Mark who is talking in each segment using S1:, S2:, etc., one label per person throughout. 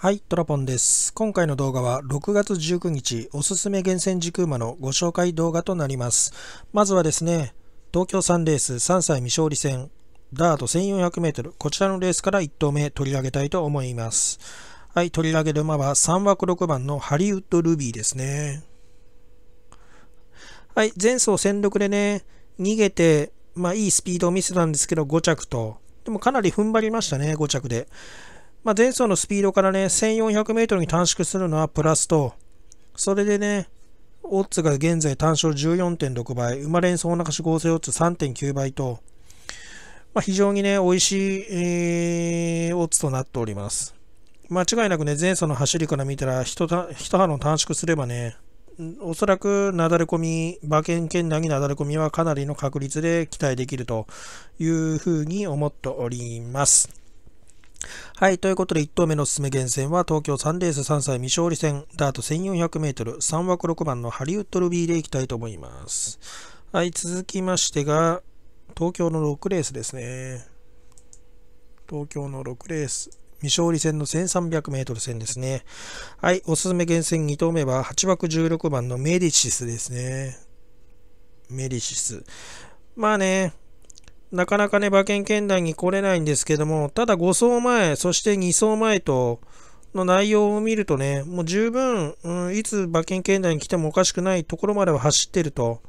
S1: はい、トラポンです。今回の動画は6月19日おすすめ厳選時空馬のご紹介動画となります。まずはですね、東京3レース3歳未勝利戦、ダート 1400m、こちらのレースから1投目取り上げたいと思います。はい、取り上げる馬は3枠6番のハリウッドルビーですね。はい、前走戦力でね、逃げて、まあいいスピードを見せたんですけど5着と、でもかなり踏ん張りましたね、5着で。まあ、前走のスピードからね、1400m に短縮するのはプラスと、それでね、オッズが現在単勝14.6倍、馬連総中市合成オッズ3.9倍と、まあ、非常にね、美味しい、えー、オッズとなっております。間違いなくね、前走の走りから見たら一、一波の短縮すればね、おそらくなだれ込み、馬券圏内になだれ込みはかなりの確率で期待できるというふうに思っております。はい。ということで、1投目のおすすめ厳選は、東京サンース3歳未勝利戦、ダート 1400m、3枠6番のハリウッドルビーでいきたいと思います。はい。続きましてが、東京の6レースですね。東京の6レース。未勝利戦の 1300m 戦ですね。はい。おすすめ厳選2投目は、8枠16番のメディシスですね。メディシス。まあね、なかなかね、馬券圏内に来れないんですけども、ただ5走前、そして2走前と、の内容を見るとね、もう十分、うん、いつ馬券圏内に来てもおかしくないところまでは走ってると。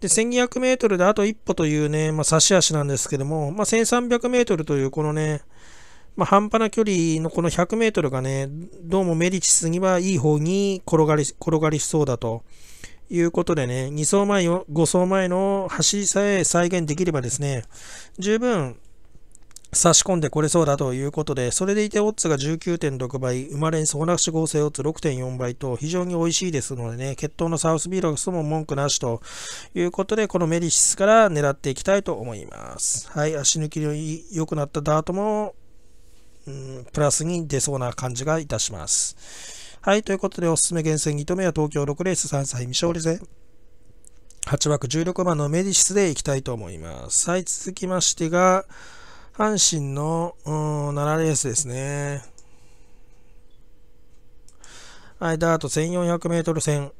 S1: で、1200メートルであと一歩というね、まあ、差し足なんですけども、まあ、1300メートルというこのね、まあ、半端な距離のこの100メートルがね、どうもメリチスにはいい方に転がり、転がりそうだと。いうことでね、2層前、5層前の走りさえ再現できればですね、十分差し込んでこれそうだということで、それでいてオッズが19.6倍、生まれに総なし合成オッズ6.4倍と非常に美味しいですのでね、決闘のサウスビーロスも文句なしということで、このメリシスから狙っていきたいと思います。はい、足抜きの良くなったダートも、うん、プラスに出そうな感じがいたします。はい、ということでおすすめ厳選2度目は東京6レース3歳未勝利勢。8枠16番のメディシスでいきたいと思います。はい、続きましてが、阪神の7レースですね。はい、ダート 1400m 戦。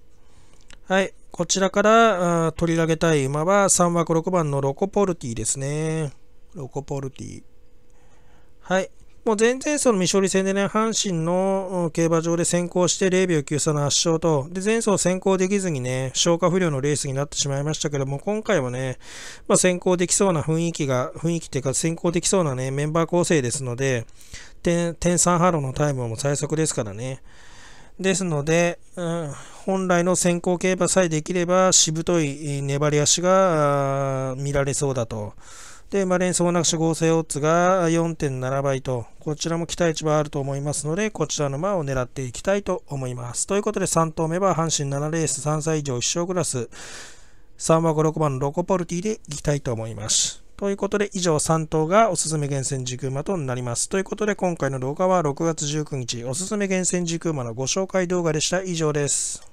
S1: はい、こちらから取り上げたい馬は3枠6番のロコポルティですね。ロコポルティ。はい。もう全然その未勝利戦でね、阪神の競馬場で先行して0秒9差の圧勝と、で、前走先行できずにね、消化不良のレースになってしまいましたけども、今回はね、まあ、先行できそうな雰囲気が、雰囲気っていうか先行できそうなね、メンバー構成ですので、点3ハローのタイムも最速ですからね。ですので、うん、本来の先行競馬さえできれば、しぶとい粘り足が見られそうだと。で、まあ、連想クシ合成オッズが4.7倍と、こちらも期待値はあると思いますので、こちらの馬を狙っていきたいと思います。ということで、3頭目は阪神7レース3歳以上1勝クラス、3枠6番ロコポルティでいきたいと思います。ということで、以上3頭がおすすめ厳選軸馬となります。ということで、今回の動画は6月19日、おすすめ厳選軸馬のご紹介動画でした。以上です。